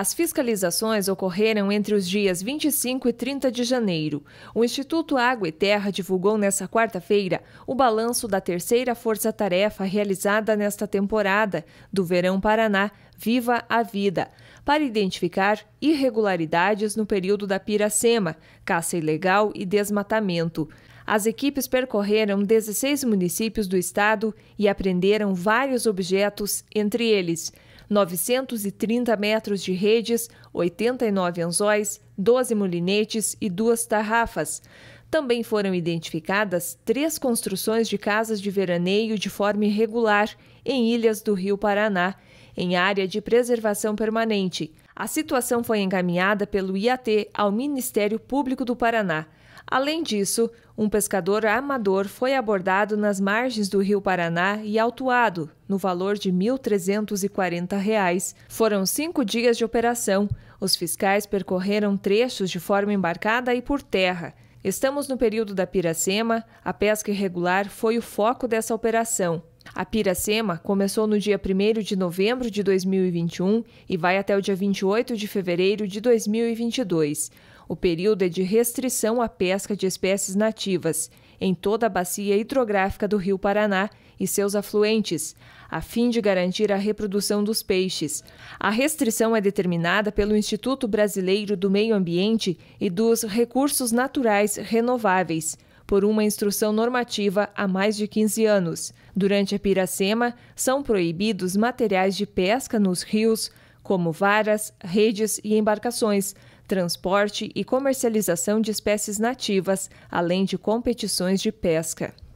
As fiscalizações ocorreram entre os dias 25 e 30 de janeiro. O Instituto Água e Terra divulgou nesta quarta-feira o balanço da terceira força-tarefa realizada nesta temporada do Verão Paraná Viva a Vida, para identificar irregularidades no período da piracema, caça ilegal e desmatamento. As equipes percorreram 16 municípios do estado e apreenderam vários objetos, entre eles 930 metros de redes, 89 anzóis, 12 mulinetes e duas tarrafas. Também foram identificadas três construções de casas de veraneio de forma irregular em ilhas do Rio Paraná, em área de preservação permanente. A situação foi encaminhada pelo IAT ao Ministério Público do Paraná. Além disso, um pescador amador foi abordado nas margens do Rio Paraná e autuado, no valor de R$ 1.340. Foram cinco dias de operação. Os fiscais percorreram trechos de forma embarcada e por terra. Estamos no período da Piracema, a pesca irregular foi o foco dessa operação. A Piracema começou no dia 1 de novembro de 2021 e vai até o dia 28 de fevereiro de 2022. O período é de restrição à pesca de espécies nativas em toda a bacia hidrográfica do Rio Paraná e seus afluentes, a fim de garantir a reprodução dos peixes. A restrição é determinada pelo Instituto Brasileiro do Meio Ambiente e dos Recursos Naturais Renováveis por uma instrução normativa há mais de 15 anos. Durante a piracema, são proibidos materiais de pesca nos rios, como varas, redes e embarcações, transporte e comercialização de espécies nativas, além de competições de pesca.